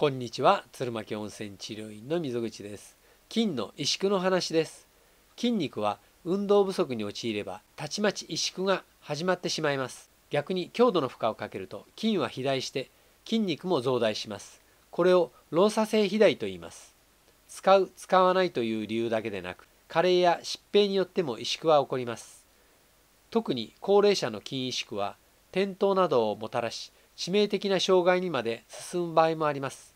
こんにちは鶴巻温泉治療院の溝口です筋の萎縮の話です筋肉は運動不足に陥ればたちまち萎縮が始まってしまいます逆に強度の負荷をかけると筋は肥大して筋肉も増大しますこれを老作性肥大と言います使う使わないという理由だけでなく加齢や疾病によっても萎縮は起こります特に高齢者の筋萎縮は転倒などをもたらし致命的な障害にまで進む場合もあります。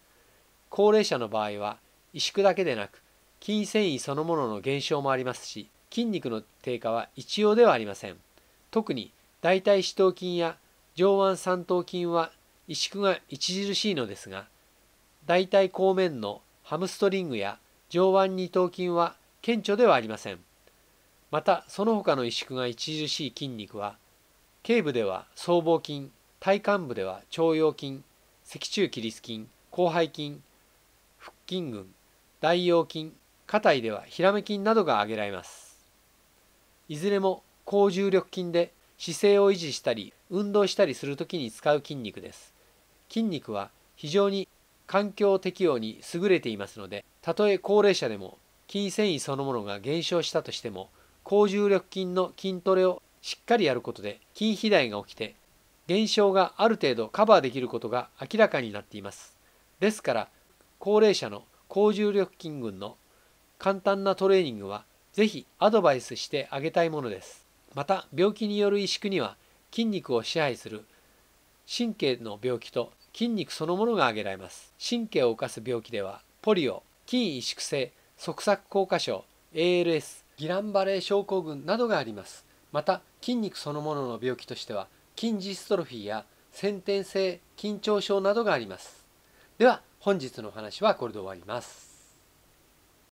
高齢者の場合は萎縮だけでなく筋繊維そのものの減少もありますし筋肉の低下は一様ではありません特に大腿四頭筋や上腕三頭筋は萎縮が著しいのですが大腿後面のハムストリングや上腕二頭筋は顕著ではありませんまたその他の萎縮が著しい筋肉は頸部では僧帽筋体幹部では腸腰筋脊柱起立筋広背筋腹筋群大腰筋肩位ではひらめ筋などが挙げられますいずれも高重力筋で姿勢を維持したり運動したりする時に使う筋肉です筋肉は非常に環境適応に優れていますのでたとえ高齢者でも筋繊維そのものが減少したとしても高重力筋の筋トレをしっかりやることで筋肥大が起きて現象がある程度カバーできることが明らかになっています。ですから高齢者の高重力筋群の簡単なトレーニングはぜひアドバイスしてあげたいものです。また病気による萎縮には筋肉を支配する神経の病気と筋肉そのものが挙げられます。神経を犯す病気ではポリオ、筋萎縮性、側索硬化症、ALS、ギランバレー症候群などがあります。また筋肉そのものの病気としては筋ジストロフィーや先天性緊張症などがありますでは本日の話はこれで終わります